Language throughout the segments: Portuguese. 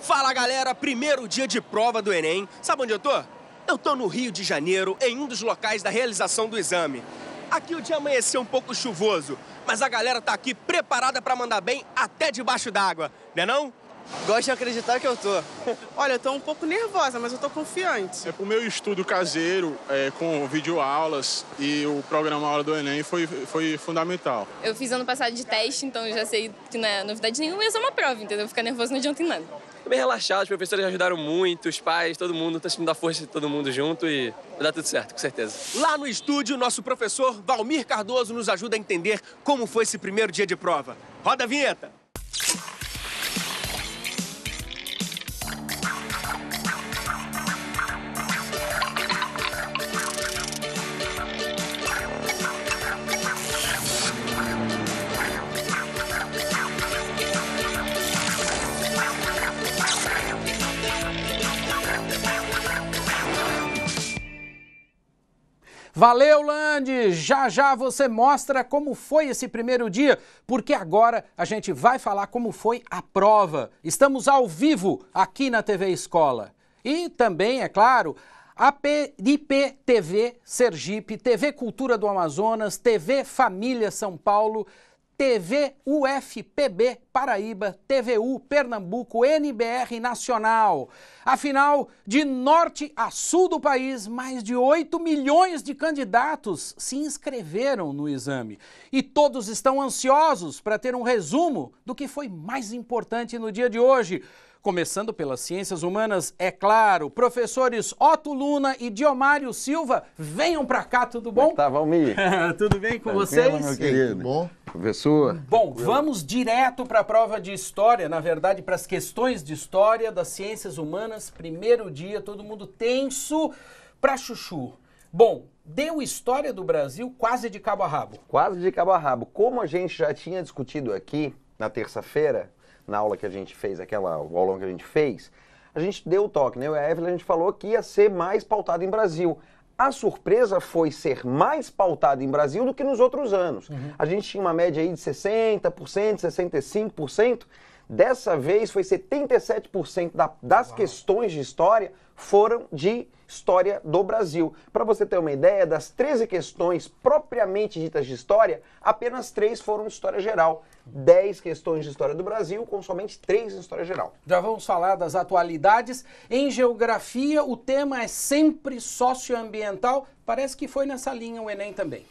Fala galera, primeiro dia de prova do Enem. Sabe onde eu tô? Eu tô no Rio de Janeiro, em um dos locais da realização do exame. Aqui o dia amanheceu um pouco chuvoso, mas a galera tá aqui preparada para mandar bem até debaixo d'água, né não? Gosto de acreditar que eu tô. Olha, eu tô um pouco nervosa, mas eu tô confiante. É, o meu estudo caseiro, é, com videoaulas e o programa Aula do Enem foi, foi fundamental. Eu fiz ano passado de teste, então já sei que não é novidade nenhuma, é uma prova, entendeu? Ficar nervoso não adianta em nada bem relaxado, os professores ajudaram muito, os pais, todo mundo, tá sentindo a força de todo mundo junto e vai dar tudo certo, com certeza. Lá no estúdio, nosso professor Valmir Cardoso nos ajuda a entender como foi esse primeiro dia de prova. Roda a vinheta! Valeu, Land! Já já você mostra como foi esse primeiro dia, porque agora a gente vai falar como foi a prova. Estamos ao vivo aqui na TV Escola. E também, é claro, APIP TV Sergipe, TV Cultura do Amazonas, TV Família São Paulo. TV UFPB Paraíba, TVU Pernambuco, NBR Nacional. Afinal, de norte a sul do país, mais de 8 milhões de candidatos se inscreveram no exame. E todos estão ansiosos para ter um resumo do que foi mais importante no dia de hoje. Começando pelas ciências humanas, é claro, professores Otto Luna e Diomário Silva, venham para cá, tudo bom? Como é tá, Valmir? tudo bem com Tranquilo, vocês? meu querido. Tudo bom? Professor. Bom, Tranquilo. vamos direto para a prova de história, na verdade, para as questões de história das ciências humanas, primeiro dia, todo mundo tenso para chuchu. Bom, deu história do Brasil quase de cabo a rabo. Quase de cabo a rabo. Como a gente já tinha discutido aqui na terça-feira, na aula que a gente fez, aquela o aulão que a gente fez, a gente deu o toque, né? Eu e a Evelyn, a gente falou que ia ser mais pautado em Brasil. A surpresa foi ser mais pautado em Brasil do que nos outros anos. Uhum. A gente tinha uma média aí de 60%, 65%, Dessa vez foi 77% da, das Uau. questões de história foram de história do Brasil. Para você ter uma ideia, das 13 questões propriamente ditas de história, apenas 3 foram de história geral. 10 questões de história do Brasil, com somente 3 em história geral. Já vamos falar das atualidades. Em geografia, o tema é sempre socioambiental. Parece que foi nessa linha o Enem também.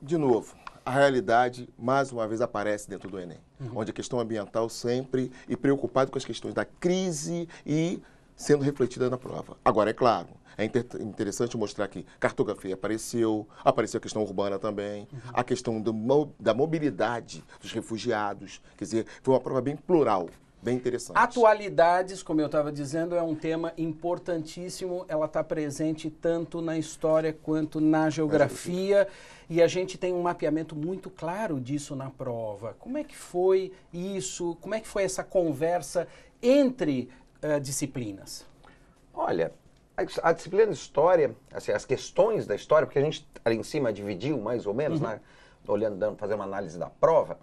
De novo, a realidade, mais uma vez, aparece dentro do Enem, uhum. onde a questão ambiental sempre e preocupado com as questões da crise e sendo refletida na prova. Agora, é claro, é interessante mostrar que cartografia apareceu, apareceu a questão urbana também, uhum. a questão do, da mobilidade dos refugiados, quer dizer, foi uma prova bem plural bem interessante. Atualidades, como eu estava dizendo, é um tema importantíssimo. Ela está presente tanto na história quanto na geografia. E a gente tem um mapeamento muito claro disso na prova. Como é que foi isso? Como é que foi essa conversa entre uh, disciplinas? Olha, a, disciplina de história, assim, as questões da história, porque a gente tá ali em cima dividiu mais ou menos, uhum. né? Olhando, dando, fazendo uma análise da prova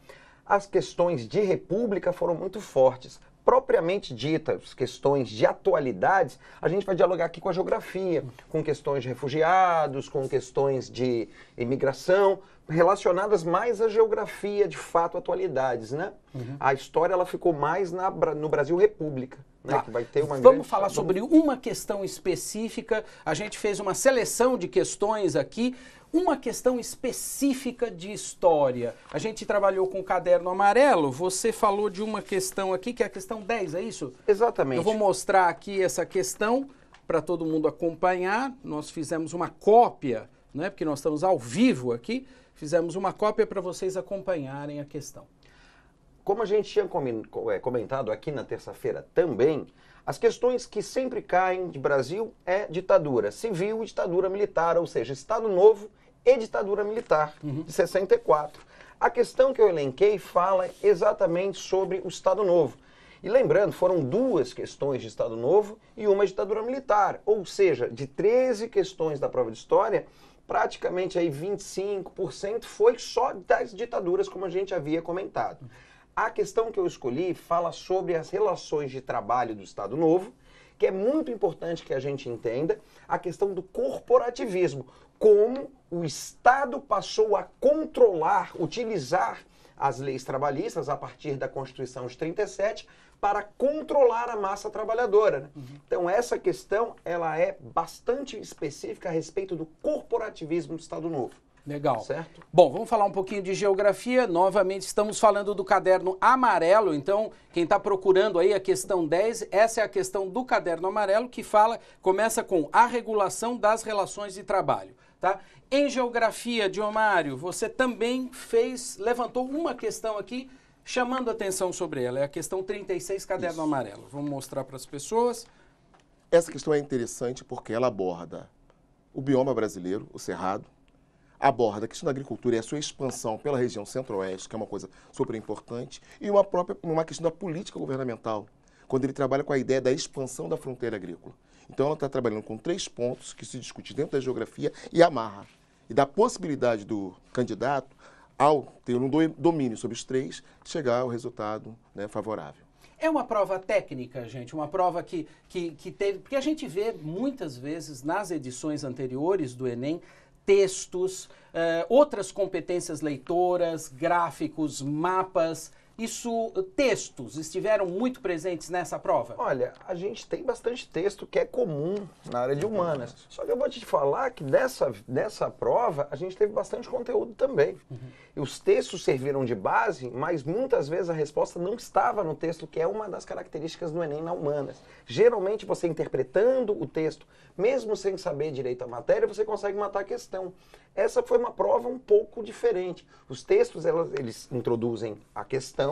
as questões de república foram muito fortes. Propriamente ditas, questões de atualidades, a gente vai dialogar aqui com a geografia, com questões de refugiados, com questões de imigração, relacionadas mais à geografia, de fato, atualidades, né? Uhum. A história ela ficou mais na, no Brasil República né, tá. que vai ter uma Vamos grande... falar sobre uma questão específica. A gente fez uma seleção de questões aqui uma questão específica de história. A gente trabalhou com o caderno amarelo, você falou de uma questão aqui, que é a questão 10, é isso? Exatamente. Eu vou mostrar aqui essa questão para todo mundo acompanhar. Nós fizemos uma cópia, né, porque nós estamos ao vivo aqui, fizemos uma cópia para vocês acompanharem a questão. Como a gente tinha é, comentado aqui na terça-feira também, as questões que sempre caem de Brasil é ditadura civil e ditadura militar, ou seja, Estado Novo e ditadura militar, uhum. de 64. A questão que eu elenquei fala exatamente sobre o Estado Novo. E lembrando, foram duas questões de Estado Novo e uma ditadura militar, ou seja, de 13 questões da prova de história, praticamente aí 25% foi só das ditaduras, como a gente havia comentado. A questão que eu escolhi fala sobre as relações de trabalho do Estado Novo, que é muito importante que a gente entenda a questão do corporativismo, como o Estado passou a controlar, utilizar as leis trabalhistas a partir da Constituição de 37 para controlar a massa trabalhadora. Né? Uhum. Então essa questão ela é bastante específica a respeito do corporativismo do Estado Novo. Legal. Certo? Bom, vamos falar um pouquinho de geografia. Novamente, estamos falando do caderno amarelo. Então, quem está procurando aí a questão 10, essa é a questão do caderno amarelo que fala, começa com a regulação das relações de trabalho. Tá? Em geografia, Diomário, você também fez, levantou uma questão aqui chamando atenção sobre ela. É a questão 36, caderno Isso. amarelo. Vamos mostrar para as pessoas. Essa questão é interessante porque ela aborda o bioma brasileiro, o cerrado, aborda a questão da agricultura e a sua expansão pela região centro-oeste, que é uma coisa super importante, e uma, própria, uma questão da política governamental, quando ele trabalha com a ideia da expansão da fronteira agrícola. Então, ela está trabalhando com três pontos que se discute dentro da geografia e amarra, e da possibilidade do candidato, ao ter um domínio sobre os três, chegar ao resultado né, favorável. É uma prova técnica, gente, uma prova que, que, que teve. Porque a gente vê muitas vezes nas edições anteriores do Enem textos, uh, outras competências leitoras, gráficos, mapas, isso, textos estiveram muito presentes nessa prova? Olha, a gente tem bastante texto que é comum na área de é humanas. Só que eu vou te falar que nessa nessa prova a gente teve bastante conteúdo também. Uhum. E os textos serviram de base, mas muitas vezes a resposta não estava no texto, que é uma das características do Enem na humanas. Geralmente você interpretando o texto, mesmo sem saber direito a matéria, você consegue matar a questão. Essa foi uma prova um pouco diferente. Os textos elas, eles introduzem a questão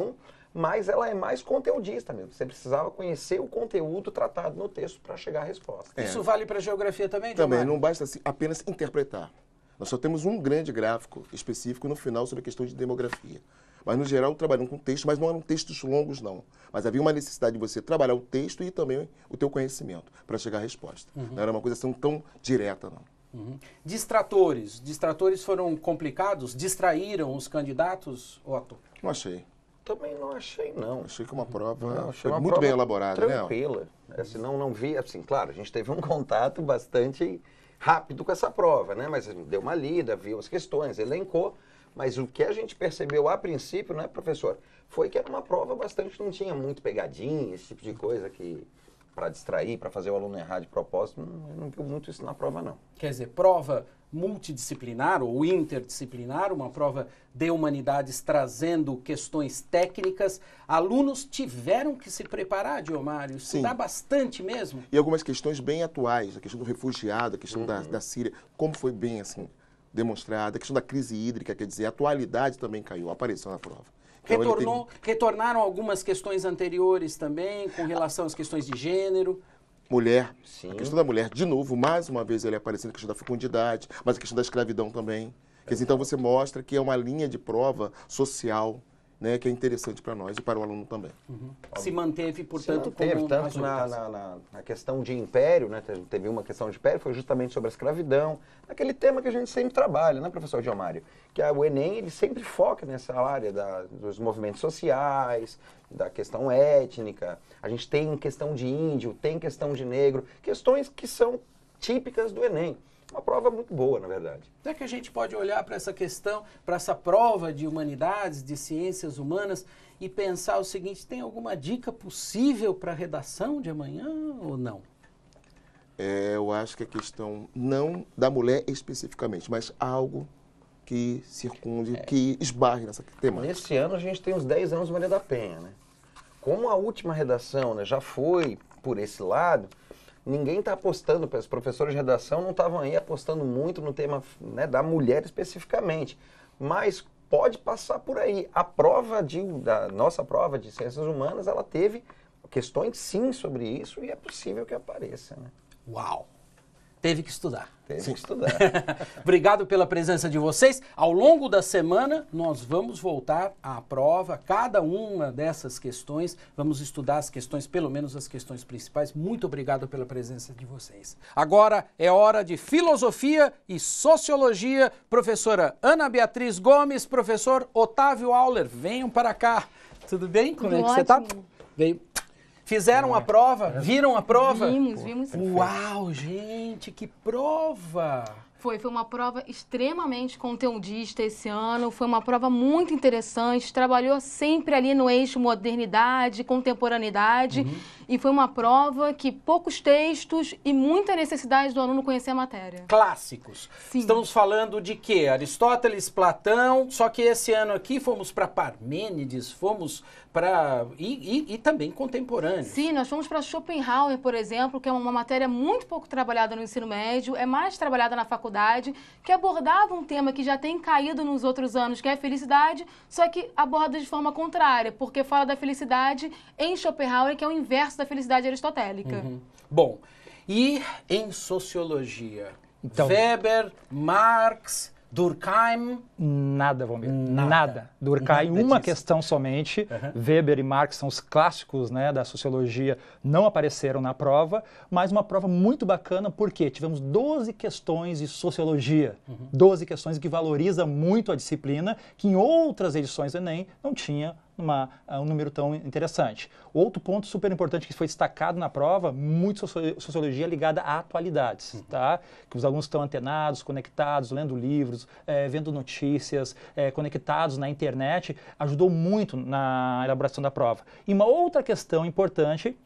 mas ela é mais conteudista mesmo. Você precisava conhecer o conteúdo tratado no texto para chegar à resposta. É. Isso vale para geografia também, Também, Gilmar? não basta assim, apenas interpretar. Nós só temos um grande gráfico específico no final sobre a questão de demografia. Mas, no geral, trabalhamos com texto, mas não eram textos longos, não. Mas havia uma necessidade de você trabalhar o texto e também o teu conhecimento para chegar à resposta. Uhum. Não era uma coisa assim, tão direta, não. Uhum. Distratores. Distratores foram complicados? Distraíram os candidatos, Otto? Não achei. Também não achei, não. Achei que é uma prova não, uma muito prova bem elaborada, tranquila. né? Tranquila. Assim, não, não vi, assim, claro, a gente teve um contato bastante rápido com essa prova, né? Mas deu uma lida, viu as questões, elencou. Mas o que a gente percebeu a princípio, né, professor, foi que era uma prova bastante, não tinha muito pegadinha, esse tipo de coisa que para distrair, para fazer o aluno errar de propósito, não, não viu muito isso na prova, não. Quer dizer, prova multidisciplinar ou interdisciplinar, uma prova de humanidades trazendo questões técnicas. Alunos tiveram que se preparar, Diomário. Sim. dá bastante mesmo. E algumas questões bem atuais, a questão do refugiado, a questão uhum. da, da Síria, como foi bem assim demonstrada, a questão da crise hídrica, quer dizer, a atualidade também caiu, apareceu na prova. Então, Retornou, Retornaram algumas questões anteriores também, com relação às questões de gênero mulher, Sim. a questão da mulher, de novo, mais uma vez ele aparecendo, a questão da fecundidade, mas a questão da escravidão também. Quer dizer, então você mostra que é uma linha de prova social, né, que é interessante para nós e para o aluno também. Uhum. Se manteve, portanto, Se manteve, como... tanto na, na, na, na, questão de império, né, teve uma questão de império, foi justamente sobre a escravidão, aquele tema que a gente sempre trabalha, né, professor Diomário? Que a, o Enem ele sempre foca nessa área da, dos movimentos sociais, da questão étnica, a gente tem questão de índio, tem questão de negro, questões que são típicas do Enem uma prova muito boa, na verdade. É que a gente pode olhar para essa questão, para essa prova de humanidades, de ciências humanas, e pensar o seguinte: tem alguma dica possível para a redação de amanhã ou não? É, eu acho que a questão não da mulher especificamente, mas algo que circunde, é. que esbarre nessa temática. Nesse ano a gente tem uns 10 anos Maria da Penha, né? Como a última redação né, já foi por esse lado, ninguém está apostando, os professores de redação não estavam aí apostando muito no tema né, da mulher especificamente, mas pode passar por aí. A prova de, da nossa prova de ciências humanas, ela teve questões sim sobre isso e é possível que apareça. Né? Uau! Teve que estudar. Teve Sim. que estudar. Obrigado pela presença de vocês. Ao longo da semana, nós vamos voltar à prova, cada uma dessas questões. Vamos estudar as questões, pelo menos as questões principais. Muito obrigado pela presença de vocês. Agora é hora de filosofia e sociologia. Professora Ana Beatriz Gomes, professor Otávio Auler, venham para cá. Tudo bem? Como Tudo é que tá? ótimo. você está? Veio Fizeram a é. prova? É. Viram a prova? Vimos, vimos. Uau, gente, que prova! Foi, foi uma prova extremamente conteudista esse ano, foi uma prova muito interessante, trabalhou sempre ali no eixo modernidade, contemporaneidade. Uhum. E foi uma prova que poucos textos e muita necessidade do aluno conhecer a matéria. Clássicos. Sim. Estamos falando de quê? Aristóteles, Platão, só que esse ano aqui fomos para Parmênides, fomos para. E, e, e, também contemporâneos. Sim, nós fomos para Schopenhauer, por exemplo, que é uma matéria muito pouco trabalhada no ensino médio, é mais trabalhada na faculdade, que abordava um tema que já tem caído nos outros anos, que é a felicidade, só que aborda de forma contrária, porque fala da felicidade em Schopenhauer, que é o inverso da felicidade aristotélica. Uhum. Bom, e em sociologia? Então, Weber, Marx, Durkheim? Nada, Valmir. Nada. nada. Durkheim, nada uma disso. questão somente. Uhum. Weber e Marx são os clássicos né, da sociologia, não apareceram na prova, mas uma prova muito bacana, porque tivemos 12 questões de sociologia. Uhum. 12 questões que valoriza muito a disciplina, que em outras edições do Enem não tinha uma, ah, um número tão interessante. Outro ponto super importante que foi destacado na prova, muito sociologia ligada a atualidades, uhum. tá? Que os alunos estão antenados, conectados, lendo livros, é, vendo notícias, é, conectados na internet, ajudou muito na elaboração da prova. E uma outra questão importante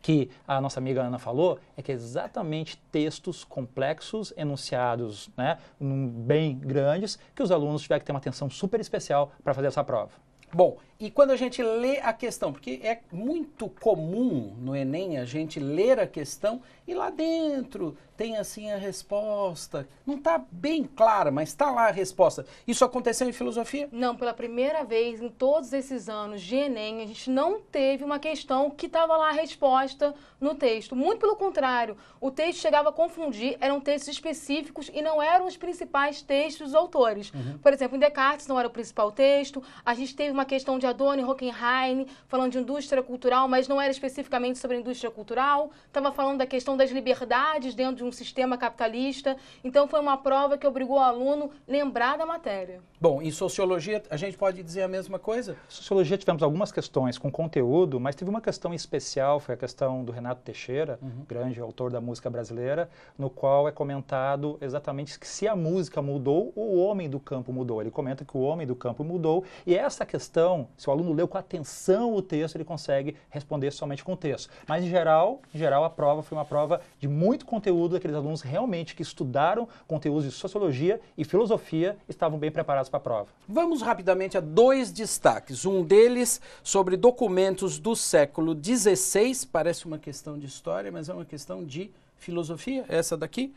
que a nossa amiga Ana falou é que é exatamente textos complexos, enunciados né, bem grandes, que os alunos tiveram que ter uma atenção super especial para fazer essa prova. Bom, e quando a gente lê a questão, porque é muito comum no Enem a gente ler a questão e lá dentro tem assim a resposta. Não está bem clara, mas está lá a resposta. Isso aconteceu em filosofia? Não, pela primeira vez em todos esses anos de Enem, a gente não teve uma questão que estava lá a resposta no texto. Muito pelo contrário, o texto chegava a confundir, eram textos específicos e não eram os principais textos dos autores. Uhum. Por exemplo, em Descartes não era o principal texto, a gente teve uma questão de Adorno Hockenheim, falando de indústria cultural, mas não era especificamente sobre a indústria cultural. Estava falando da questão das liberdades dentro de um sistema capitalista. Então, foi uma prova que obrigou o aluno a lembrar da matéria. Bom, em sociologia a gente pode dizer a mesma coisa? Sociologia tivemos algumas questões com conteúdo, mas teve uma questão especial, foi a questão do Renato Teixeira, uhum. grande autor da música brasileira, no qual é comentado exatamente que se a música mudou, o homem do campo mudou. Ele comenta que o homem do campo mudou, e essa questão, se o aluno leu com atenção o texto, ele consegue responder somente com o texto. Mas em geral, em geral a prova foi uma prova de muito conteúdo, aqueles alunos realmente que estudaram conteúdos de sociologia e filosofia estavam bem preparados para a prova. Vamos rapidamente a dois destaques. Um deles sobre documentos do século XVI, parece uma questão de história, mas é uma questão de filosofia, é essa daqui.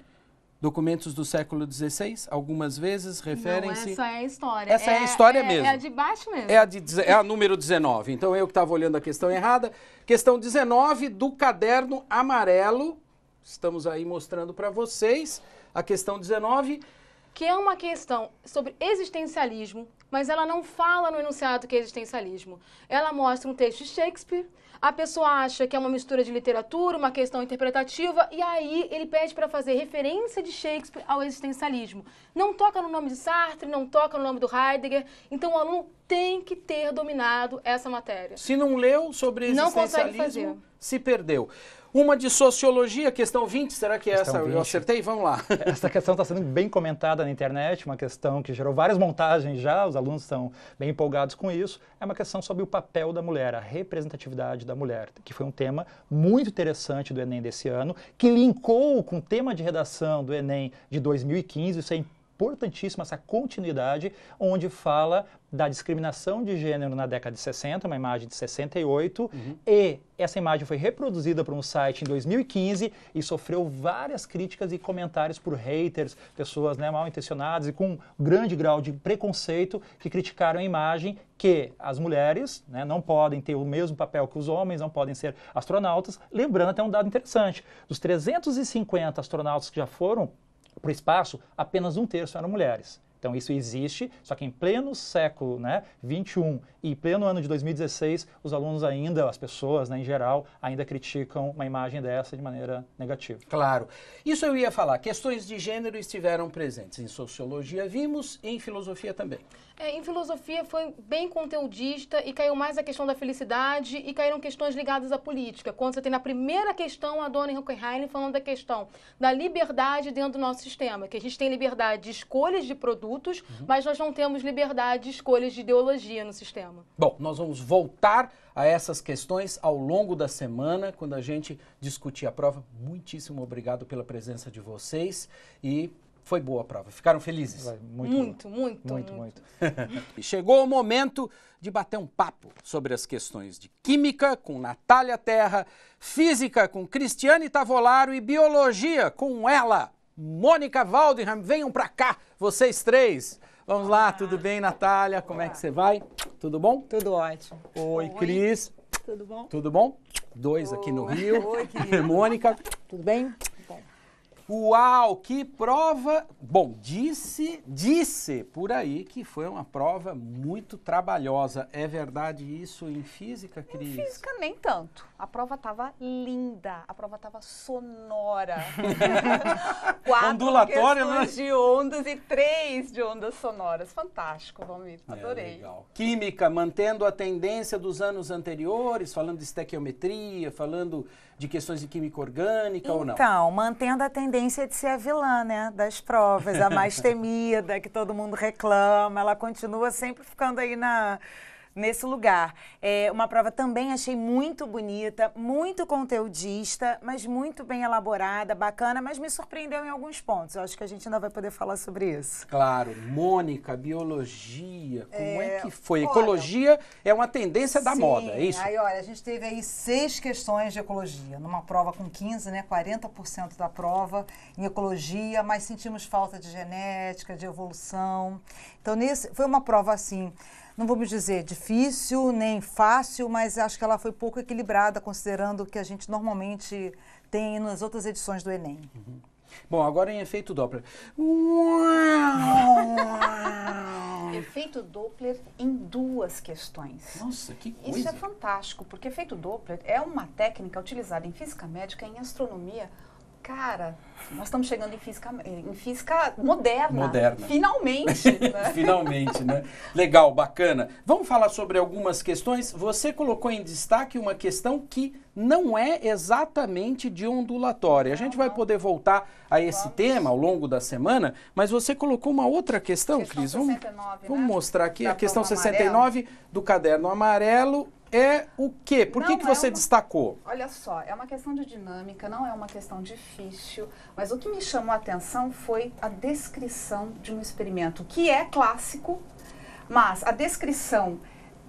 Documentos do século XVI, algumas vezes referem-se. Essa é a história. Essa é, é a história é, é mesmo. É a de baixo mesmo. É a, de, é a número 19. Então eu que estava olhando a questão errada. Questão 19 do caderno amarelo. Estamos aí mostrando para vocês a questão 19 que é uma questão sobre existencialismo, mas ela não fala no enunciado que é existencialismo. Ela mostra um texto de Shakespeare, a pessoa acha que é uma mistura de literatura, uma questão interpretativa, e aí ele pede para fazer referência de Shakespeare ao existencialismo. Não toca no nome de Sartre, não toca no nome do Heidegger, então o aluno tem que ter dominado essa matéria. Se não leu sobre existencialismo, não se perdeu. Uma de sociologia, questão 20, será que é questão essa 20. eu acertei? Vamos lá. Essa questão está sendo bem comentada na internet, uma questão que gerou várias montagens já, os alunos estão bem empolgados com isso. É uma questão sobre o papel da mulher, a representatividade da mulher, que foi um tema muito interessante do Enem desse ano, que linkou com o tema de redação do Enem de 2015, isso é importantíssima essa continuidade, onde fala da discriminação de gênero na década de 60, uma imagem de 68, uhum. e essa imagem foi reproduzida por um site em 2015 e sofreu várias críticas e comentários por haters, pessoas né, mal intencionadas e com um grande grau de preconceito que criticaram a imagem que as mulheres né, não podem ter o mesmo papel que os homens, não podem ser astronautas. Lembrando até um dado interessante, dos 350 astronautas que já foram para o espaço, apenas um terço eram mulheres. Então isso existe, só que em pleno século né, 21 e pleno ano de 2016, os alunos ainda, as pessoas né, em geral, ainda criticam uma imagem dessa de maneira negativa. Claro. Isso eu ia falar. Questões de gênero estiveram presentes em sociologia, vimos, e em filosofia também. É, em filosofia foi bem conteudista e caiu mais a questão da felicidade e caíram questões ligadas à política. Quando você tem na primeira questão a dona Huckenheim falando da questão da liberdade dentro do nosso sistema, que a gente tem liberdade de escolhas de produtos uhum. mas nós não temos liberdade de escolhas de ideologia no sistema. Bom, nós vamos voltar a essas questões ao longo da semana, quando a gente discutir a prova. Muitíssimo obrigado pela presença de vocês e foi boa a prova. Ficaram felizes? Muito, muito, muito, muito. muito. muito. Chegou o momento de bater um papo sobre as questões de Química com Natália Terra, Física com Cristiane Tavolaro e Biologia com ela, Mônica Waldenham, venham para cá, vocês três. Vamos Olá. lá, tudo bem, Natália? Como Olá. é que você vai? Tudo bom? Tudo ótimo. Oi, Oi. Cris. Tudo bom? Tudo bom? Dois Oi. aqui no Rio. Oi, Mônica, tudo bem? Uau, que prova! Bom, disse, disse por aí que foi uma prova muito trabalhosa. É verdade isso em física, Cris? Em física nem tanto. A prova estava linda, a prova estava sonora. Quatro Ondulatória, né? de ondas e três de ondas sonoras. Fantástico, Valmir, é, adorei. É, legal. Química, mantendo a tendência dos anos anteriores, falando de estequiometria, falando de questões de química orgânica então, ou não? Então, mantendo a tendência de ser a vilã, né, das provas, a mais temida, que todo mundo reclama, ela continua sempre ficando aí na nesse lugar. É uma prova também achei muito bonita, muito conteudista, mas muito bem elaborada, bacana, mas me surpreendeu em alguns pontos. Eu acho que a gente ainda vai poder falar sobre isso. Claro, Mônica, biologia, como é, é que foi? Olha, ecologia é uma tendência da moda, é isso? Aí, olha, a gente teve aí seis questões de ecologia, numa prova com 15, né, 40% da prova em ecologia, mas sentimos falta de genética, de evolução. Então, nesse, foi uma prova assim, não vamos dizer difícil nem fácil, mas acho que ela foi pouco equilibrada, considerando o que a gente normalmente tem nas outras edições do Enem. Uhum. Bom, agora em efeito Doppler. efeito Doppler em duas questões. Nossa, que coisa! Isso é fantástico, porque efeito Doppler é uma técnica utilizada em física médica e em astronomia cara, nós estamos chegando em física, em física moderna. Moderna. Finalmente. Né? Finalmente, né? Legal, bacana. Vamos falar sobre algumas questões. Você colocou em destaque uma questão que não é exatamente de ondulatória. A gente vai poder voltar a esse Vamos. tema ao longo da semana, mas você colocou uma outra questão, questão Cris. Vamos, 69, vamos né? mostrar aqui da a questão 69 amarelo. do caderno amarelo é o quê? Por não que, que é você é uma... destacou? Olha só, é uma questão de dinâmica, não é uma questão difícil, mas o que me chamou a atenção foi a descrição de um experimento, que é clássico, mas a descrição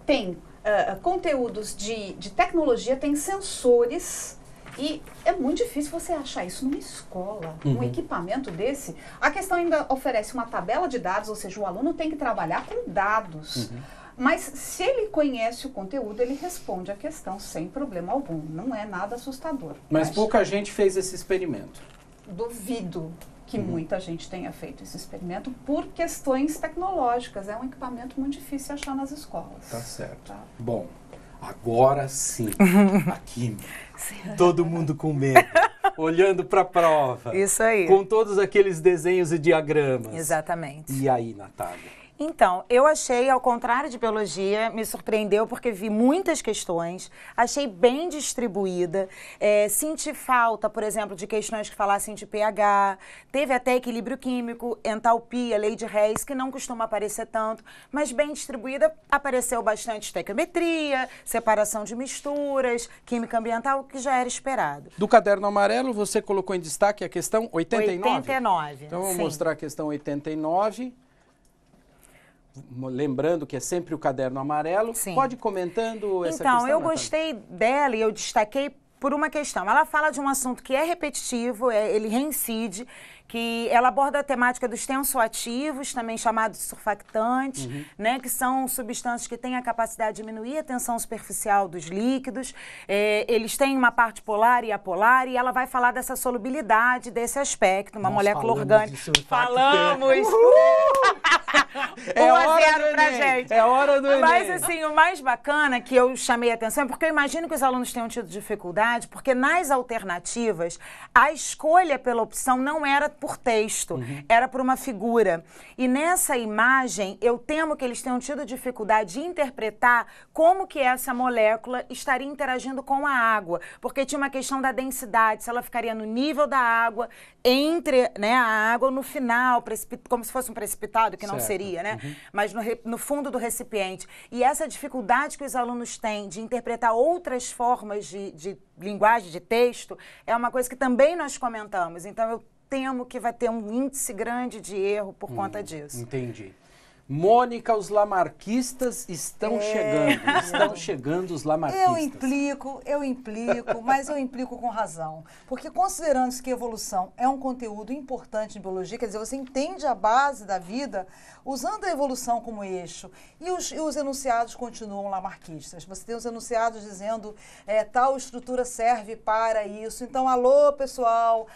tem uh, conteúdos de, de tecnologia, tem sensores. E é muito difícil você achar isso numa escola, uhum. um equipamento desse. A questão ainda oferece uma tabela de dados, ou seja, o aluno tem que trabalhar com dados. Uhum. Mas se ele conhece o conteúdo, ele responde a questão sem problema algum. Não é nada assustador. Mas acho. pouca gente fez esse experimento. Duvido que uhum. muita gente tenha feito esse experimento por questões tecnológicas. É um equipamento muito difícil achar nas escolas. Tá certo. Tá? Bom, agora sim, aqui, todo mundo com medo. Olhando para a prova. Isso aí. Com todos aqueles desenhos e diagramas. Exatamente. E aí, Natália? Então, eu achei, ao contrário de biologia, me surpreendeu porque vi muitas questões, achei bem distribuída, é, senti falta, por exemplo, de questões que falassem de pH, teve até equilíbrio químico, entalpia, lei de Reis, que não costuma aparecer tanto, mas bem distribuída, apareceu bastante estequiometria, separação de misturas, química ambiental, o que já era esperado. Do caderno amarelo, você colocou em destaque a questão 89? 89, Então, vou mostrar a questão 89 lembrando que é sempre o caderno amarelo. Sim. Pode comentando essa então, questão. Então, eu gostei dela e eu destaquei por uma questão. Ela fala de um assunto que é repetitivo, é, ele reincide, que ela aborda a temática dos tensoativos, também chamados surfactantes, uhum. né, que são substâncias que têm a capacidade de diminuir a tensão superficial dos líquidos. É, eles têm uma parte polar e apolar, e ela vai falar dessa solubilidade, desse aspecto, uma Nós molécula orgânica. Falamos! É 1 a gente. É hora do Enem. Mas assim, o mais bacana que eu chamei a atenção é porque eu imagino que os alunos tenham tido dificuldade, porque nas alternativas a escolha pela opção não era por texto, uhum. era por uma figura. E nessa imagem, eu temo que eles tenham tido dificuldade de interpretar como que essa molécula estaria interagindo com a água, porque tinha uma questão da densidade, se ela ficaria no nível da água, entre né, a água, no final, como se fosse um precipitado, que certo. não seria, né? Uhum. Mas no, no fundo do recipiente. E essa dificuldade que os alunos têm de interpretar outras formas de, de linguagem, de texto, é uma coisa que também nós comentamos. Então, eu temo que vai ter um índice grande de erro por hum, conta disso. Entendi. Mônica, os lamarquistas estão é. chegando. Estão chegando os lamarquistas. Eu implico, eu implico, mas eu implico com razão. Porque considerando que evolução é um conteúdo importante em biologia, quer dizer, você entende a base da vida usando a evolução como eixo. E os, e os enunciados continuam lamarquistas. Você tem os enunciados dizendo é, tal estrutura serve para isso. Então, alô, pessoal,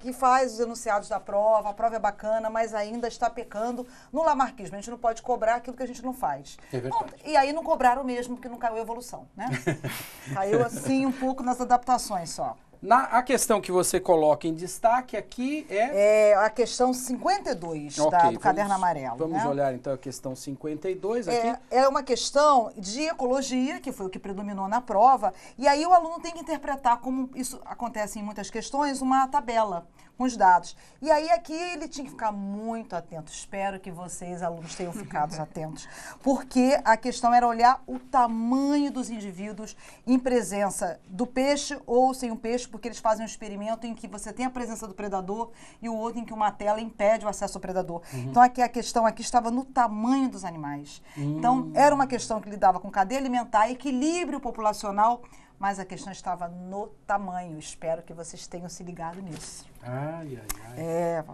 que faz os enunciados da prova, a prova é bacana, mas ainda está pecando no lamarquismo. A gente não não pode cobrar aquilo que a gente não faz. É Bom, e aí não cobraram mesmo, porque não caiu a evolução, né? caiu assim um pouco nas adaptações só. Na, a questão que você coloca em destaque aqui é. É a questão 52 okay, da, tá? do vamos, Caderno Amarelo. Vamos né? olhar então a questão 52 é, aqui. É, é uma questão de ecologia, que foi o que predominou na prova, e aí o aluno tem que interpretar, como isso acontece em muitas questões, uma tabela com os dados. E aí aqui ele tinha que ficar muito atento. Espero que vocês, alunos, tenham ficado atentos. Porque a questão era olhar o tamanho dos indivíduos em presença do peixe ou sem o peixe, porque eles fazem um experimento em que você tem a presença do predador e o outro em que uma tela impede o acesso ao predador. Uhum. Então aqui a questão aqui estava no tamanho dos animais. Uhum. Então hum. era uma questão que lidava com cadeia alimentar, equilíbrio populacional, mas a questão estava no tamanho. Espero que vocês tenham se ligado nisso. Ai, ai, ai. É.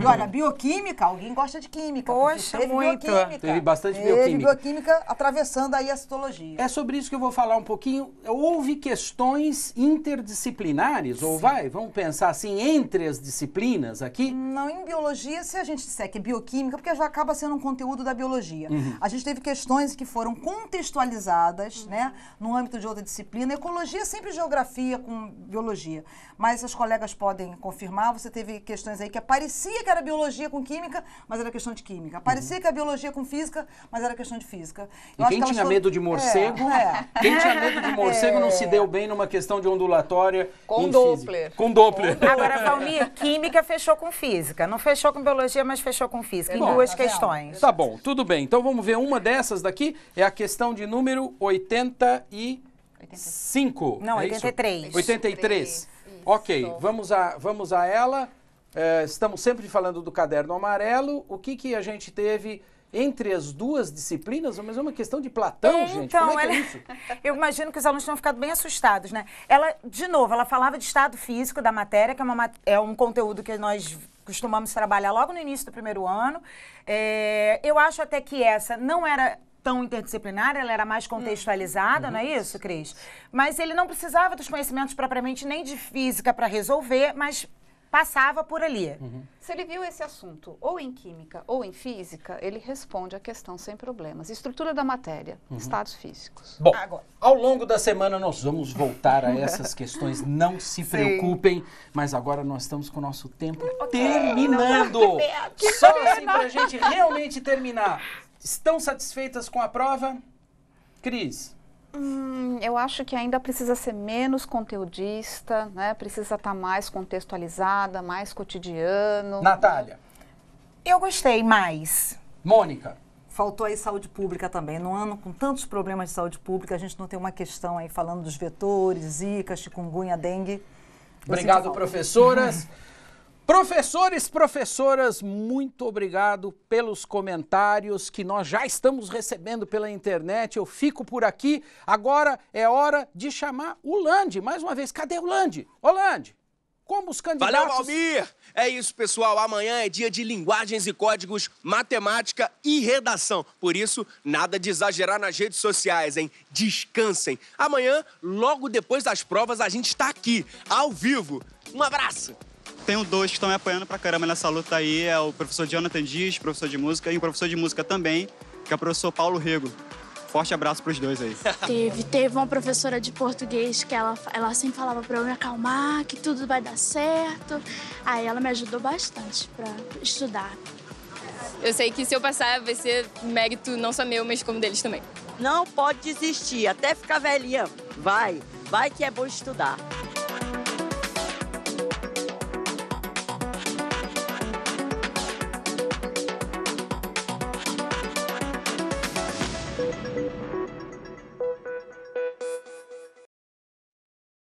E olha, bioquímica, alguém gosta de química. Poxa, teve muito. Bioquímica. Teve bastante teve bioquímica. bioquímica atravessando aí a citologia. É sobre isso que eu vou falar um pouquinho. Houve questões interdisciplinares, Sim. ou vai, vamos pensar assim, entre as disciplinas aqui? Não, em biologia, se a gente disser que é bioquímica, porque já acaba sendo um conteúdo da biologia. Uhum. A gente teve questões que foram contextualizadas, uhum. né, no âmbito de outra disciplina. Ecologia sempre geografia com biologia, mas as colegas podem confirmar você teve questões aí que parecia que era biologia com química, mas era questão de química. Aparecia uhum. que era biologia com física, mas era questão de física. Eu e quem tinha foram... medo de morcego, é, é. quem tinha medo de morcego é. não se é. deu bem numa questão de ondulatória. Com Doppler. Com Doppler. É. Agora, Valmir, química fechou com física. Não fechou com biologia, mas fechou com física. em duas tá questões. Tá bom, tudo bem. Então vamos ver uma dessas daqui. É a questão de número 80 e 85. Não, é 83. 83. 83. Ok, vamos a, vamos a ela. É, estamos sempre falando do caderno amarelo. O que, que a gente teve entre as duas disciplinas, mas é uma questão de Platão, então, gente. Como então, é, é ela... é isso? Eu imagino que os alunos tenham ficado bem assustados, né? Ela, de novo, ela falava de estado físico da matéria, que é, uma, é um conteúdo que nós costumamos trabalhar logo no início do primeiro ano. É, eu acho até que essa não era tão interdisciplinar, ela era mais contextualizada, uhum. não é uhum. isso, Cris? Mas ele não precisava dos conhecimentos propriamente nem de física para resolver, mas passava por ali. Uhum. Se ele viu esse assunto ou em química ou em física, ele responde a questão sem problemas. Estrutura da matéria, uhum. estados físicos. Bom, Agora. ao longo da semana nós vamos voltar a essas questões. Não se Sim. preocupem, mas agora nós estamos com o nosso tempo okay. terminando. Só assim para a gente realmente terminar. Estão satisfeitas com a prova? Cris? Hum, eu acho que ainda precisa ser menos conteudista, né? precisa estar tá mais contextualizada, mais cotidiano. Natália? Eu gostei mais. Mônica? Faltou aí saúde pública também. No ano com tantos problemas de saúde pública, a gente não tem uma questão aí falando dos vetores, zika, chikungunya, dengue. Eu Obrigado, professoras. Professores, professoras, muito obrigado pelos comentários que nós já estamos recebendo pela internet. Eu fico por aqui. Agora é hora de chamar o Lande. Mais uma vez, cadê o Lande? Ô, Lande! como os candidatos. Valeu, Almir! É isso, pessoal. Amanhã é dia de linguagens e códigos, matemática e redação. Por isso, nada de exagerar nas redes sociais, hein? Descansem. Amanhã, logo depois das provas, a gente está aqui, ao vivo. Um abraço! Tenho dois que estão me apoiando pra caramba nessa luta aí, é o professor Jonathan Dias, professor de música, e o professor de música também, que é o professor Paulo Rego. Forte abraço pros dois aí. Teve, teve uma professora de português que ela, ela sempre falava pra eu me acalmar, que tudo vai dar certo. Aí ela me ajudou bastante pra estudar. Eu sei que se eu passar vai ser mérito não só meu, mas como deles também. Não pode desistir, até ficar velhinha. Vai, vai que é bom estudar.